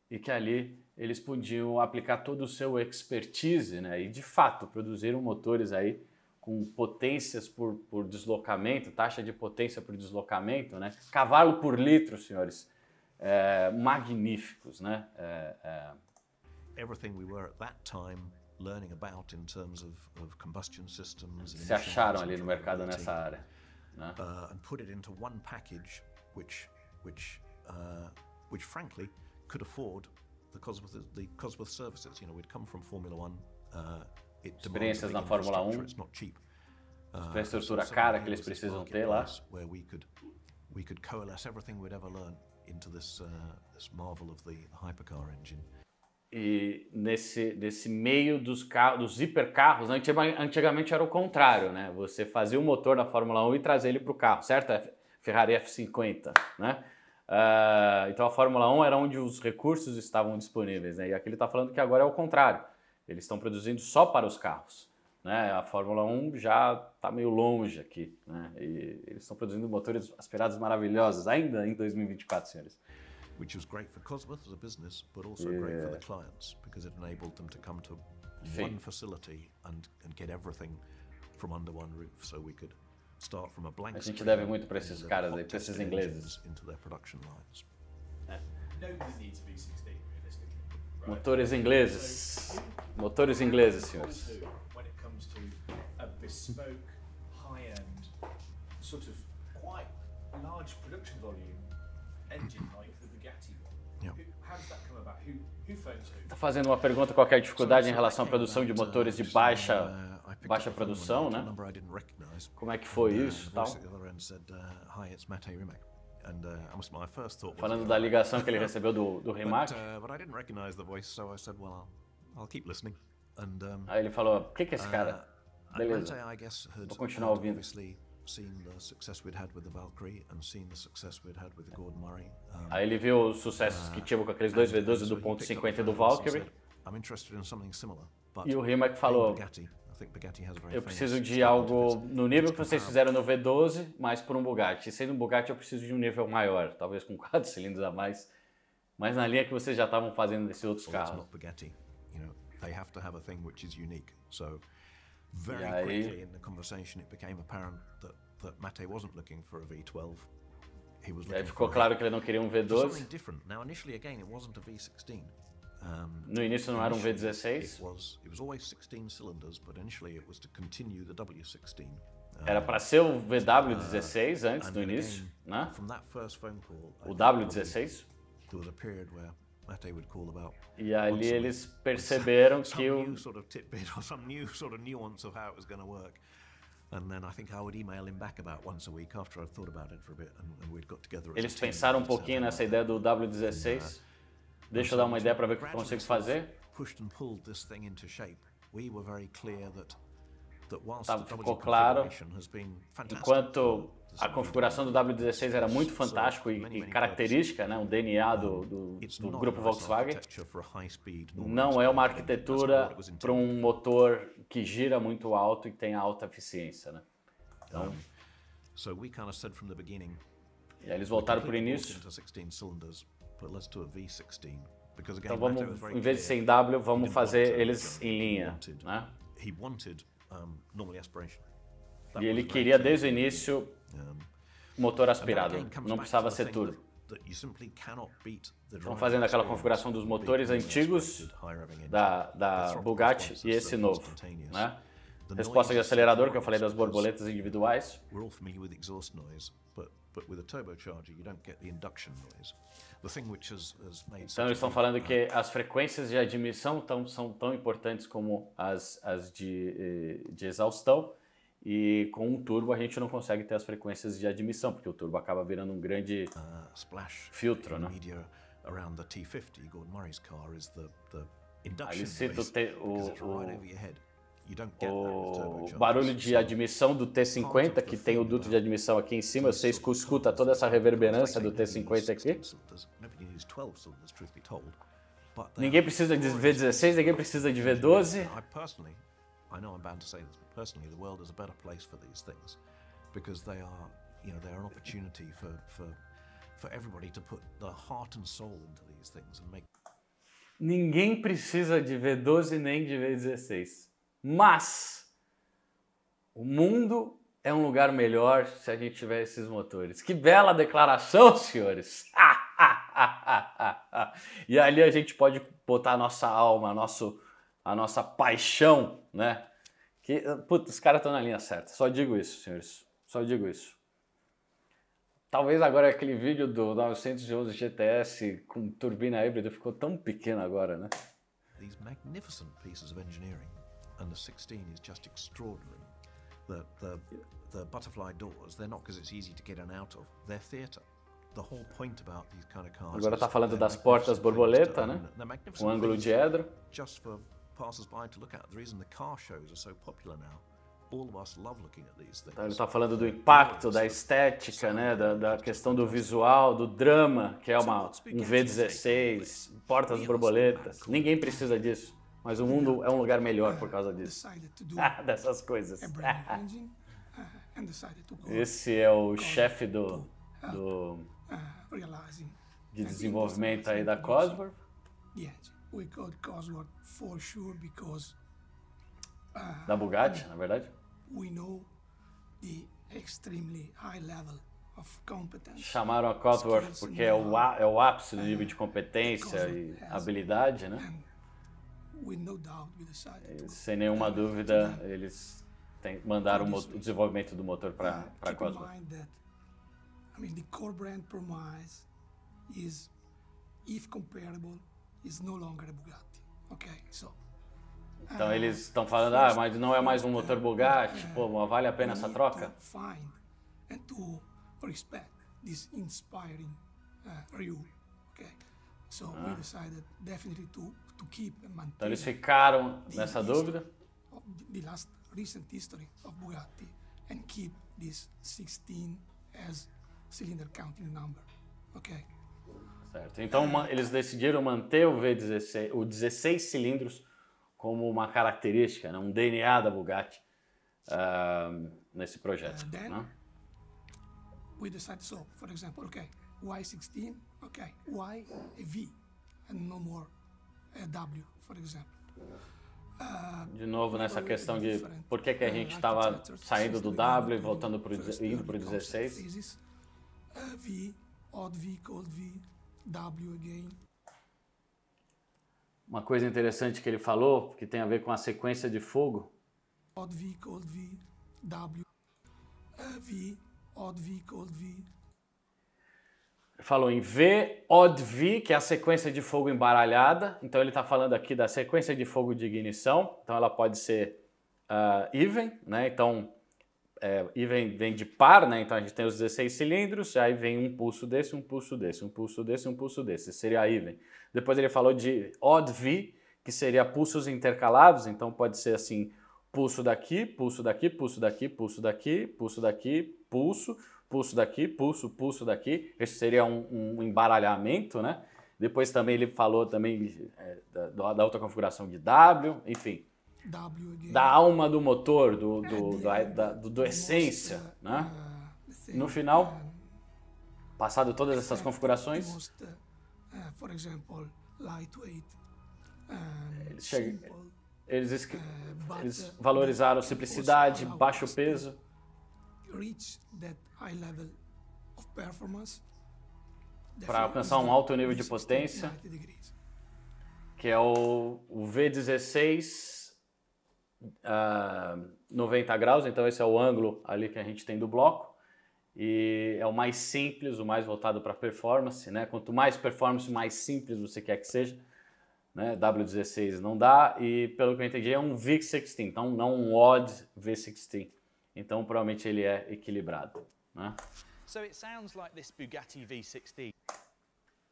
e que ali eles podiam aplicar todo o seu expertise, né? E de fato produziram motores aí com potências por, por deslocamento, taxa de potência por deslocamento, né? Cavalo por litro, senhores, é, magníficos, né? É, é... Everything we were at that time learning about in terms of, of combustion systems. Se acharam ali no mercado nessa área. Né? Uh, and put it into one package, which, which, uh, which frankly could afford the Cosworth, the Cosworth services. You know, we'd come from Formula One. Uh, it Experiências na Fórmula 1. It's not cheap. Uh, so cara que eles precisam ter lá. Where we could, we could coalesce everything we'd ever learned into this, uh, this marvel of the hypercar engine. e nesse, nesse meio dos, carros, dos hipercarros, né, antigamente era o contrário, né? Você fazia o motor da Fórmula 1 e trazia ele para o carro, certo? Ferrari F50, né? Uh, então a Fórmula 1 era onde os recursos estavam disponíveis, né? E aqui ele está falando que agora é o contrário. Eles estão produzindo só para os carros, né? A Fórmula 1 já está meio longe aqui, né? E eles estão produzindo motores aspirados maravilhosos ainda em 2024, senhores. which was great for Cosworth as a business, but also yeah. great for the clients because it enabled them to come to Feet. one facility and, and get everything from under one roof so we could start from a blank A gente deve muito para esses caras aí, para esses ingleses. Into their production lines. Uh, Motores ingleses. Motores ingleses, senhores. When it comes to a bespoke high-end sort of quite large production volume engine like Está fazendo uma pergunta qual é a dificuldade em relação à produção de uh, motores de uh, baixa, baixa produção, né? Como é que foi uh, isso tal? Falando da ligação que ele recebeu do, do Rimac. Aí ele falou, o que, que é esse cara? Beleza, vou continuar ouvindo. Aí ele viu os sucessos uh, que tinha com aqueles dois V12 do ponto 50 do Valkyrie. E o Rimac falou: Eu preciso de algo no nível que vocês fizeram no V12, mas por um Bugatti. E sendo um Bugatti, eu preciso de um nível maior, talvez com quatro cilindros a mais. Mas na linha que vocês já estavam fazendo desses outros carros. Very aí... quickly in the conversation it became apparent that, that Mate wasn't looking for a V12. He was looking ficou claro que ele não queria um V12. Now, again, V16. Um, no início não era um V16. It was, it was always 16 cylinders, but initially it was to continue the W16. Era para ser o VW16 uh, antes do início, né? O W16. E ali eles perceberam que o Eles pensaram um pouquinho nessa ideia do W16. Uh, Deixa eu dar uma ideia para ver o que eu consigo fazer. Tá, ficou claro. Enquanto a configuração do W16 era muito fantástico e, e característica, né, O DNA do, do, do grupo Volkswagen. Não é uma arquitetura para um motor que gira muito alto e tem alta eficiência, né? Então, e aí eles voltaram para o início. Então vamos, em vez de ser em W, vamos fazer eles em linha, né? E ele queria desde o início Motor aspirado, não precisava ser turbo. Estão fazendo aquela configuração dos motores antigos da, da Bugatti e esse novo, né? Resposta de acelerador, que eu falei das borboletas individuais. Então eles estão falando que as frequências de admissão tão, são tão importantes como as, as de, eh, de exaustão, e com o turbo a gente não consegue ter as frequências de admissão, porque o turbo acaba virando um grande uh, splash. filtro, In né? Media around the T50, Gordon Murray's car is the, the induction voice, te, o, o, o barulho de admissão do T50, que tem o duto de admissão aqui em cima, você escuta toda essa reverberância do T50 aqui. Ninguém precisa de V16, ninguém precisa de V12. I know I'm bound to say this, but personally, the world is a better place for these things because they are, you know, they're an opportunity for, for, for everybody to put their heart and soul into these things and make. Ninguém precisa de V12 nem de V16. Mas o mundo é um lugar melhor se a gente tiver esses motores. Que bela declaração, senhores! e ali a gente pode botar a nossa alma, nosso a nossa paixão, né? Que, putz, os caras estão na linha certa. Só digo isso, senhores. Só digo isso. Talvez agora aquele vídeo do 911 GTS com turbina híbrida ficou tão pequeno agora, né? These magnificent pieces of engineering 16 is just extraordinary. The, the, the butterfly doors, they're not because it's easy to get in out of, they're The whole point about these kind of cars Agora tá falando das portas borboleta, né? O ângulo de edro. Just for passers-by to look at. The reason the car shows are so popular now então, ele está falando do impacto, da estética, né? Da, da, questão do visual, do drama, que é uma, um V16, portas borboletas. Ninguém precisa disso, mas o mundo é um lugar melhor por causa disso. Ah, dessas coisas. É ah, Esse é o chefe do, do, ah, de desenvolvimento aí da Cosworth we got Cosworth for sure because uh, da Bugatti, na verdade. We know the extremely high level of competence. Chamaram a Cosworth porque é o, é o ápice do nível de competência e habilidade, né? E, sem nenhuma dúvida, eles tem, mandaram o, o, desenvolvimento do motor para para Cosworth. I mean, the core brand promise is if comparable is no longer a Bugatti. Okay, so. Então ah, eles estão falando, ah, mas não é mais um motor é, Bugatti, é. pô, vale a pena essa troca? Find and to respect this inspiring uh, rule, okay? So ah. we decided definitely to to keep and maintain. Então eles ficaram nessa dúvida. The last recent history of Bugatti and keep this 16 as cylinder counting number, okay? Certo. Então uma, eles decidiram manter o V16, o 16 cilindros como uma característica, né? um DNA da Bugatti uh, nesse projeto. Uh, then né? we decided so, for example, okay, Y16, okay, Y V, and no more uh, W, for example. Ah, de novo nessa questão de por que, que a ah, gente estava saindo do W e voltando para o 16. V, odd V, cold V, W again. Uma coisa interessante que ele falou, que tem a ver com a sequência de fogo. Odd V, cold V, W, V, odd V, cold V. Ele falou em V, odd V, que é a sequência de fogo embaralhada. Então ele está falando aqui da sequência de fogo de ignição. Então ela pode ser uh, even, né? Então é, e vem, vem de par, né? Então a gente tem os 16 cilindros, aí vem um pulso desse, um pulso desse, um pulso desse, um pulso desse. Seria a even. Depois ele falou de odd V, que seria pulsos intercalados, então pode ser assim, pulso daqui, pulso daqui, pulso daqui, pulso daqui, pulso daqui, pulso, pulso daqui, pulso, pulso daqui. Esse seria um, um embaralhamento, né? Depois também ele falou também é, da, da outra configuração de W, enfim da alma do motor, do, do, do é, da, é, da, do, do é essência, né? No final, passado todas essas configurações, eles, chegam, eles, eles valorizaram simplicidade, baixo peso. Para alcançar um alto nível de potência, que é o, o V16 uh, ah, 90 graus, então esse é o ângulo ali que a gente tem do bloco. E é o mais simples, o mais voltado para performance, né? Quanto mais performance, mais simples você quer que seja. Né? W16 não dá, e pelo que eu entendi é um VIX-16, então não um odd V16. Então provavelmente ele é equilibrado. Né? So it sounds like this Bugatti V16.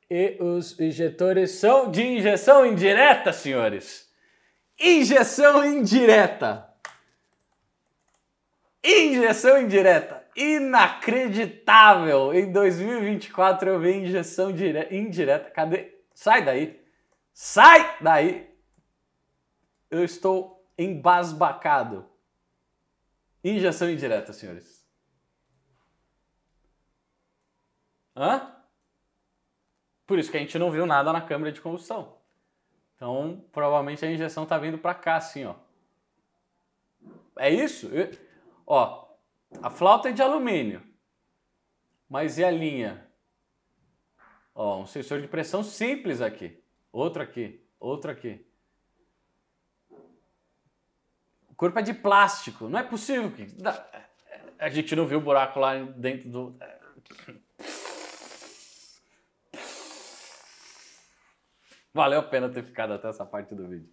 E os injetores são de injeção indireta, senhores. Injeção indireta. Injeção indireta. Inacreditável. Em 2024 eu vi injeção dire... indireta. Cadê? Sai daí. Sai daí. Eu estou embasbacado. Injeção indireta, senhores. Hã? Por isso que a gente não viu nada na câmara de combustão. Então, provavelmente a injeção está vindo para cá, assim, ó. É isso? Eu... Ó, a flauta é de alumínio, mas e a linha? Ó, um sensor de pressão simples aqui, outro aqui, outro aqui. O corpo é de plástico, não é possível que... A gente não viu o buraco lá dentro do... Valeu a pena ter ficado até essa parte do vídeo.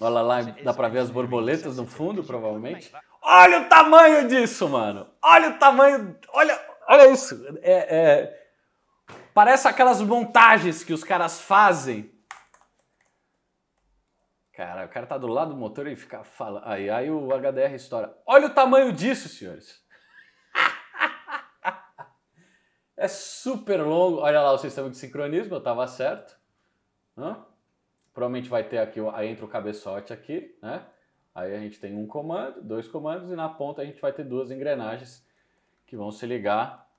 Olha lá, dá pra ver as borboletas no fundo, provavelmente. Olha o tamanho disso, mano! Olha o tamanho. Olha, olha isso! É, é... Parece aquelas montagens que os caras fazem. Cara, o cara tá do lado do motor e fica falando. Aí, aí o HDR estoura. Olha o tamanho disso, senhores! É super longo. Olha lá o sistema de sincronismo, eu estava certo. Né? Provavelmente vai ter aqui, aí entra o cabeçote aqui, né? Aí a gente tem um comando, dois comandos e na ponta a gente vai ter duas engrenagens que vão se ligar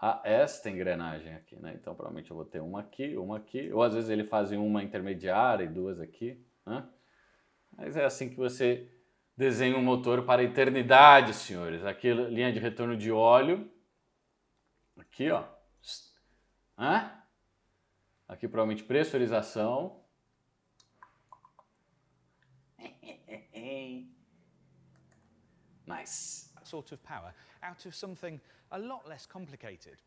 a esta engrenagem aqui, né? Então provavelmente eu vou ter uma aqui, uma aqui, ou às vezes ele faz uma intermediária e duas aqui, né? Mas é assim que você desenha um motor para a eternidade, senhores. Aqui linha de retorno de óleo, Aqui, ó. Hã? Aqui provavelmente pressurização. Nice. Sort of power out of something a lot less complicated.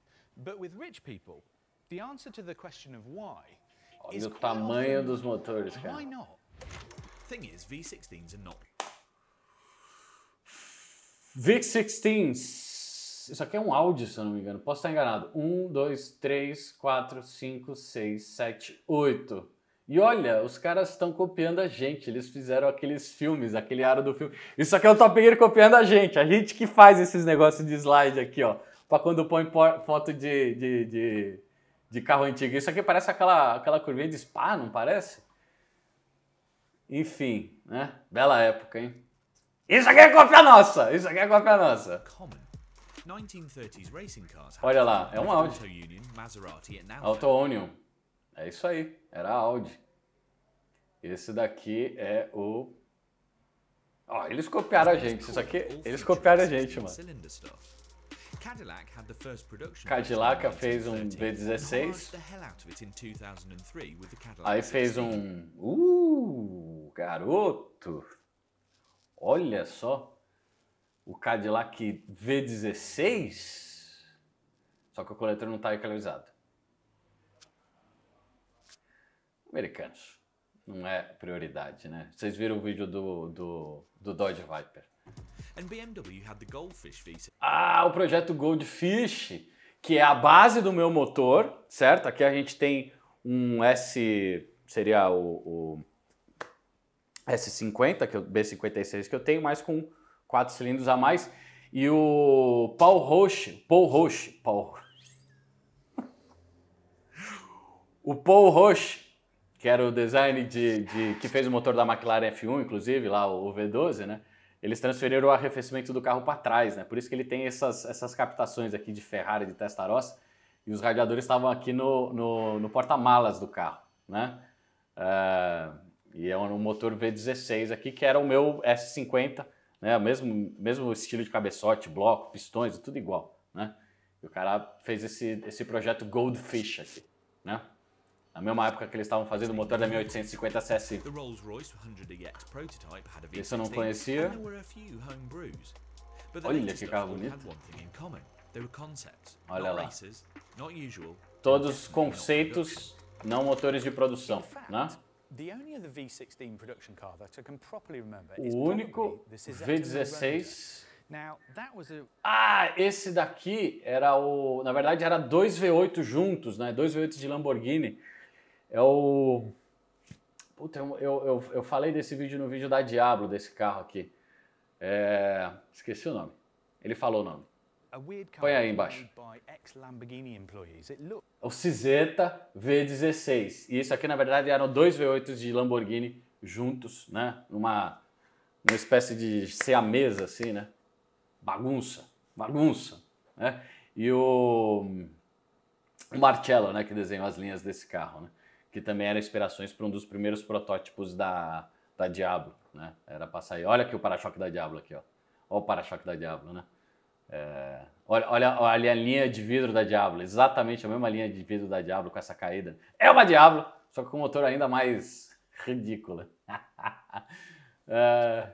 But with rich people, the answer to the question of why Olha o tamanho dos motores, cara. Why not? Thing is, V16s are not. V16s isso aqui é um áudio, se eu não me engano. Posso estar enganado. Um, dois, três, quatro, cinco, seis, sete, oito. E olha, os caras estão copiando a gente. Eles fizeram aqueles filmes, aquele aro do filme. Isso aqui é o Top Gear copiando a gente. A gente que faz esses negócios de slide aqui, ó. Pra quando põe foto de, de, de, de carro antigo. Isso aqui parece aquela, aquela curvinha de spa, não parece? Enfim, né? Bela época, hein? Isso aqui é cópia nossa! Isso aqui é cópia nossa! Calma. Olha lá, é um Audi. Auto Union. É isso aí, era Audi. Esse daqui é o. Ó, oh, eles copiaram a gente. Isso aqui, eles copiaram a gente, mano. Cadillac fez um B16. Aí fez um. Uh, garoto! Olha só o Cadillac V16, só que o coletor não está equalizado. Americanos, não é prioridade, né? Vocês viram o vídeo do, do, do Dodge Viper. Ah, o projeto Goldfish, que é a base do meu motor, certo? Aqui a gente tem um S, seria o, o S50, que é o B56 que eu tenho, mas com quatro cilindros a mais. E o Paul Roche, Paul Roche, Paul. O Paul Roche, que era o design de, de, que fez o motor da McLaren F1, inclusive, lá o V12, né? Eles transferiram o arrefecimento do carro para trás, né? Por isso que ele tem essas, essas captações aqui de Ferrari, de Testarossa, e os radiadores estavam aqui no, no, no porta-malas do carro, né? Uh, e é um motor V16 aqui, que era o meu S50, né? Mesmo, mesmo estilo de cabeçote, bloco, pistões, tudo igual, né? E o cara fez esse, esse projeto Goldfish aqui, né? Na mesma época que eles estavam fazendo o motor da 1850 CSI. Isso eu não conhecia. Olha que carro bonito. Olha lá. Todos conceitos, não motores de produção, né? O único V16. Ah, esse daqui era o. Na verdade, era dois V8 juntos, né? Dois V8 de Lamborghini. É o. Puta, eu, eu, eu falei desse vídeo no vídeo da Diablo, desse carro aqui. É... Esqueci o nome. Ele falou o nome. Põe aí embaixo. É o Ciseta V16. E isso aqui, na verdade, eram dois V8s de Lamborghini juntos, né? Numa, numa espécie de ser a mesa, assim, né? Bagunça, bagunça, né? E o, o Marcello, né, que desenhou as linhas desse carro, né? Que também eram inspirações para um dos primeiros protótipos da, da Diablo, né? Era para sair Olha aqui o para-choque da Diablo aqui, ó. Olha o para-choque da Diablo, né? É, olha, olha, olha a linha de vidro da Diablo, exatamente a mesma linha de vidro da Diablo com essa caída. É uma Diablo, só que com um motor ainda mais ridículo. é...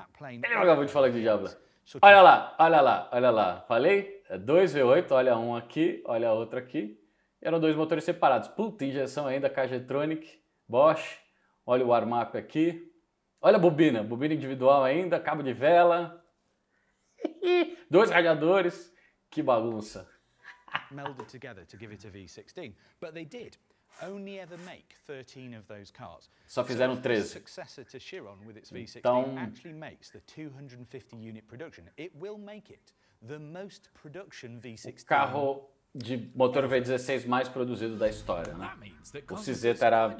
Ele acabou de falar de Diablo. Olha lá, olha lá, olha lá. Falei? É 2V8, olha um aqui, olha outro aqui. Eram dois motores separados. Puta, injeção ainda, Cajetronic, Bosch. Olha o warm-up aqui. Olha a bobina, bobina individual ainda, cabo de vela, dois radiadores, que bagunça. Melded together to give it a V16, but they did only ever make 13 of those cars. Só fizeram 13. successor to Chiron with its V16 então... actually makes the 250 unit production. It will make it the most production V16. carro de motor V16 mais produzido da história, né? O Ciseta era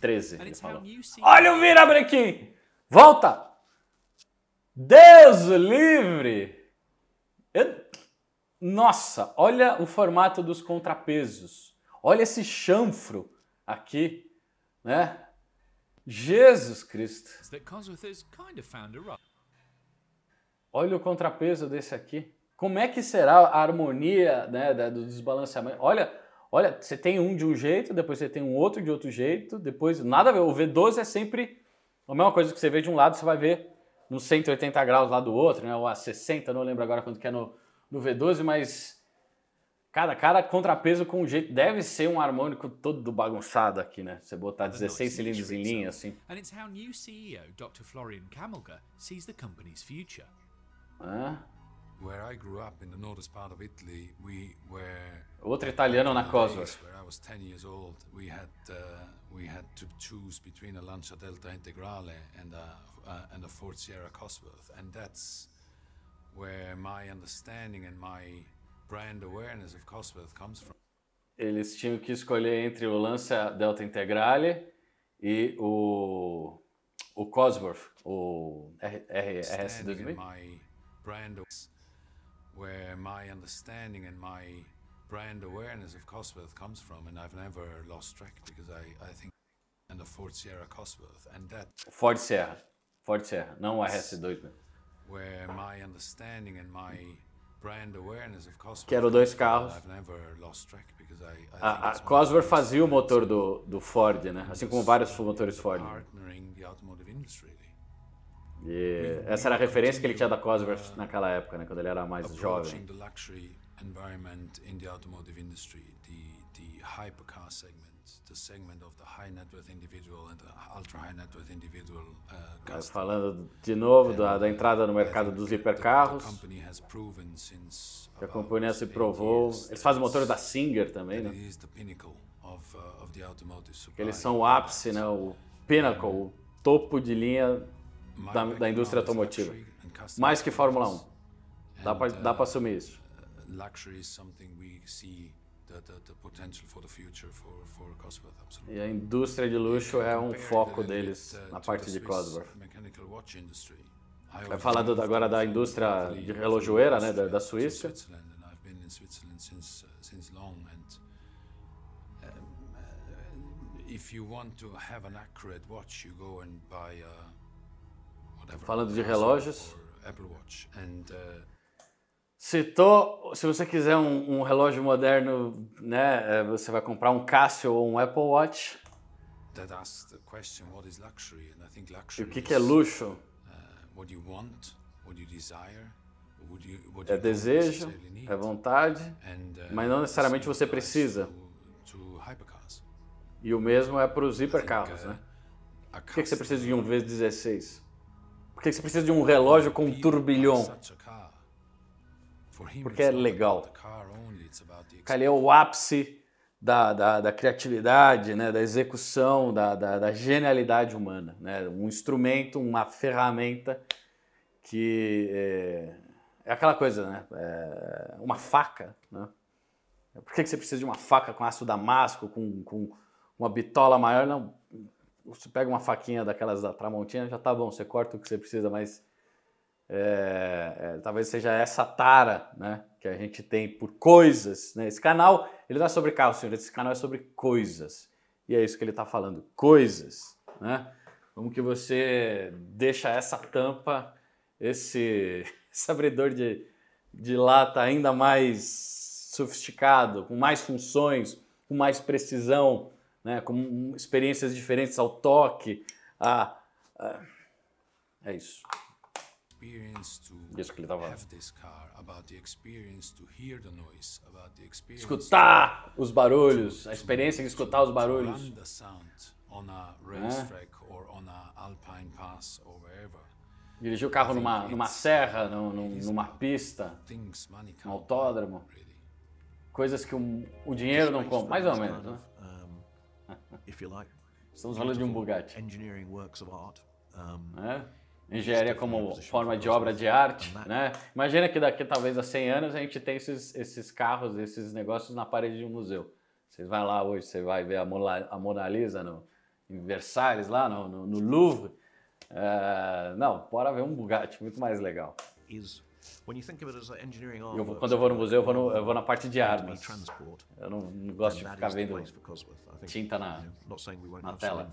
13, ele falou. Olha o virabrequim! Volta! Deus livre! Eu... Nossa, olha o formato dos contrapesos. Olha esse chanfro aqui, né? Jesus Cristo. Olha o contrapeso desse aqui. Como é que será a harmonia né, do desbalanceamento? Olha, olha, você tem um de um jeito, depois você tem um outro de outro jeito, depois nada a ver. O V12 é sempre a mesma coisa que você vê de um lado, você vai ver nos 180 graus lá do outro, né? Ou a 60, não lembro agora quanto que é no, no V12, mas cara, cada contrapeso com um jeito deve ser um harmônico todo bagunçado aqui, né? Você botar 16 é cilindros em linha assim. CEO Dr. Florian sees the company's future. Ah. Outro italiano na Cosa. Where I was 10 years old, we had uh, we had to choose between a Lancia Delta Integrale and a uh, and a Ford Sierra Cosworth, and that's where my understanding and my brand awareness of Cosworth comes from. Eles tinham que escolher entre o Lancia Delta Integrale e o o Cosworth, o RS 2000 where my understanding and my brand awareness of Cosworth comes from, and I've never lost track because I, I think and the Ford Sierra Cosworth and that Ford Sierra, Ford Sierra, não a RS2. Where my understanding and my brand awareness of Cosworth. Que dois carros. I've never lost track because I, I a, ah, a ah, Cosworth fazia o motor do, do Ford, né? Assim como vários motores Ford. Partnering the automotive industry e essa era a referência que ele tinha da Cosworth naquela época, né, quando ele era mais jovem. environment in the automotive industry, the, the hypercar segment, the segment of the high net worth individual and the ultra high net worth individual uh, tá Falando de novo da, da entrada no uh, mercado dos hipercarros, a companhia se provou, eles fazem motor da Singer também, né? Uh, eles são o ápice, né? o pinnacle, o topo de linha da, da indústria automotiva. Mais que Fórmula 1. Dá para dá pra uh, assumir isso. E a indústria de luxo é um foco deles uh, na parte de Cosworth. Vai é falar agora da indústria de relojoeira, né, da, da Suíça. Uh, if you want to have an accurate watch, you go and buy a Falando de relógios. Uh, Citou, se você quiser um, um, relógio moderno, né, é, você vai comprar um Casio ou um Apple Watch. e o que, que é luxo? Uh, é desejo, é vontade, uh, mas não necessariamente você precisa. e o mesmo é para os hipercarros, né? O que, que você precisa de um V16? Por que você precisa de um relógio com um turbilhão? Porque é legal. Ali é o ápice da, da, da, criatividade, né? da execução, da, da, da genialidade humana. Né? Um instrumento, uma ferramenta que é, é aquela coisa, né? É uma faca. Né? Por que você precisa de uma faca com aço damasco, com, com uma bitola maior? Não, você pega uma faquinha daquelas da Tramontina, já tá bom, você corta o que você precisa, mas é, é, talvez seja essa tara né, que a gente tem por coisas. Né? Esse canal, ele não é sobre carro, senhor, esse canal é sobre coisas. E é isso que ele está falando, coisas. Né? Como que você deixa essa tampa, esse, esse abridor de, de lata ainda mais sofisticado, com mais funções, com mais precisão, né? Como experiências diferentes ao toque, a, a... é isso. Isso que ele tava. Escutar os barulhos, a experiência de escutar os barulhos. É. Dirigir o carro numa, numa serra, numa pista, num autódromo. Coisas que o dinheiro não compra, mais ou menos, né? if you like. Estamos falando de um Bugatti. Engineering works of art. É? Engenharia como forma de obra de arte, né? Imagina que daqui talvez a 100 anos a gente tem esses, esses carros, esses negócios na parede de um museu. Você vai lá hoje, você vai ver a Mona, a Mona Lisa no, em Versalhes, lá no, no, no Louvre. É, não, bora ver um Bugatti, muito mais legal. Isso. Eu quando eu vou no museu, eu vou, no, eu vou na parte de armas. Eu não, não gosto de ficar vendo tinta na, na tela.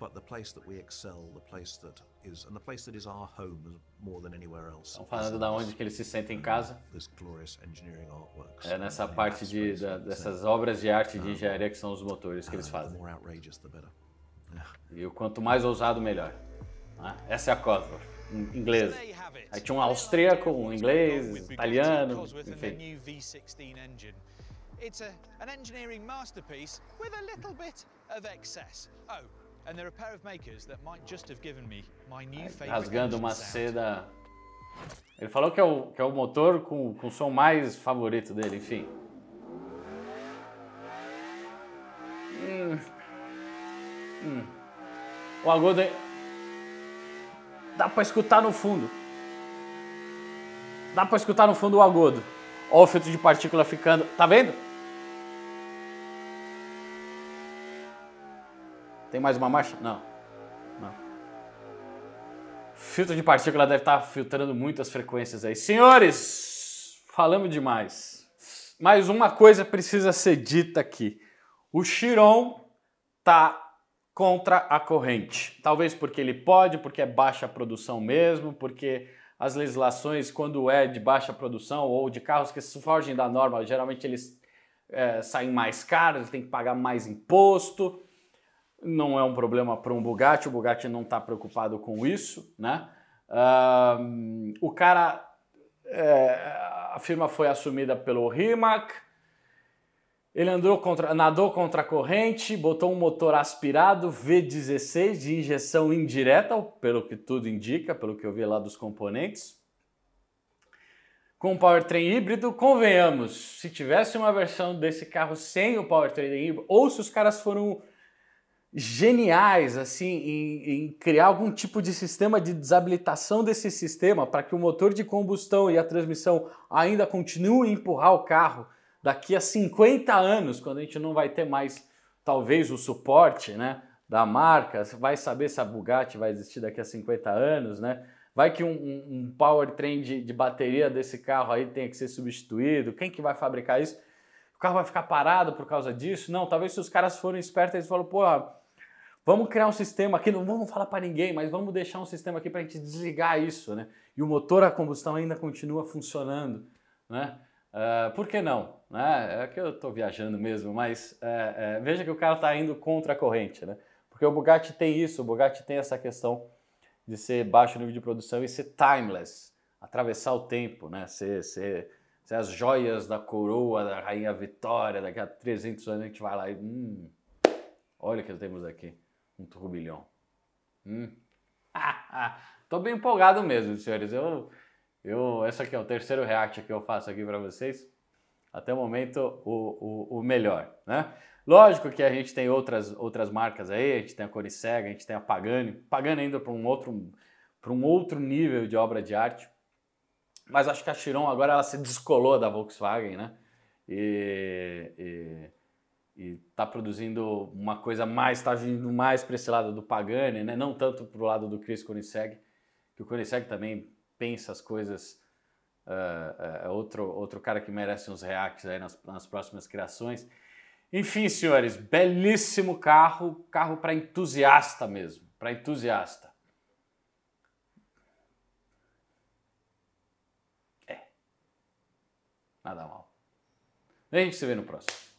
But the place that we excel, the place that is, and the place that is our home more than anywhere else. Estão falando da onde que eles se sentem em casa. É nessa parte de, da, dessas obras de arte de engenharia que são os motores que eles uh, fazem. E o quanto mais ousado, melhor. Né? Essa é a Cosworth, inglesa. Aí tinha um austríaco, um inglês, um italiano, enfim. It's a, an engineering masterpiece with a little bit of excess. Oh, and there are a pair of makers that might just have given me my new favorite Rasgando uma seda. Ele falou que é o, que é o motor com, com o som mais favorito dele, enfim. Hum. Hum. O agudo Dá para escutar no fundo. Dá para escutar no fundo o agudo. Olha o filtro de partícula ficando. Tá vendo? Tem mais uma marcha? Não. Não. Filtro de partícula deve estar tá filtrando muitas frequências aí. Senhores, falamos demais. Mas uma coisa precisa ser dita aqui. O Chiron tá contra a corrente. Talvez porque ele pode, porque é baixa produção mesmo, porque as legislações, quando é de baixa produção ou de carros que se fogem da norma, geralmente eles é, saem mais caros, tem que pagar mais imposto. Não é um problema para um Bugatti, o Bugatti não está preocupado com isso, né? Um, o cara, é, a firma foi assumida pelo Rimac, ele andou contra, nadou contra a corrente, botou um motor aspirado V16 de injeção indireta, pelo que tudo indica, pelo que eu vi lá dos componentes. Com powertrain híbrido, convenhamos, se tivesse uma versão desse carro sem o powertrain híbrido, ou se os caras foram geniais assim em, em, criar algum tipo de sistema de desabilitação desse sistema para que o motor de combustão e a transmissão ainda continuem a empurrar o carro daqui a 50 anos, quando a gente não vai ter mais, talvez, o suporte né, da marca, vai saber se a Bugatti vai existir daqui a 50 anos, né? Vai que um, um, um powertrain de, de bateria desse carro aí tenha que ser substituído, quem que vai fabricar isso? O carro vai ficar parado por causa disso? Não, talvez se os caras forem espertos, eles falam, porra, Vamos criar um sistema aqui, não vamos falar para ninguém, mas vamos deixar um sistema aqui para a gente desligar isso, né? E o motor a combustão ainda continua funcionando, né? Uh, por que não? Né? É que eu estou viajando mesmo, mas é, é, veja que o cara está indo contra a corrente, né? Porque o Bugatti tem isso, o Bugatti tem essa questão de ser baixo nível de produção e ser timeless, atravessar o tempo, né? Ser, ser, ser as joias da coroa, da rainha Vitória, daqui a 300 anos a gente vai lá e... Hum, olha o que temos aqui, um turbilhão. Hum. tô bem empolgado mesmo, senhores. Eu eu, esse aqui é o terceiro react que eu faço aqui para vocês. Até o momento, o, o, o, melhor, né? Lógico que a gente tem outras, outras marcas aí, a gente tem a Coricega, a gente tem a Pagani. Pagani ainda para um outro, para um outro nível de obra de arte. Mas acho que a Chiron agora ela se descolou da Volkswagen, né? E, e, e tá produzindo uma coisa mais, tá vindo mais para esse lado do Pagani, né? Não tanto para o lado do Chris Koenigsegg, que o Koenigsegg também pensa as coisas. Uh, uh, outro, outro cara que merece uns reacts aí nas, nas próximas criações. Enfim, senhores, belíssimo carro, carro para entusiasta mesmo, para entusiasta. É. Nada mal. A gente se vê no próximo.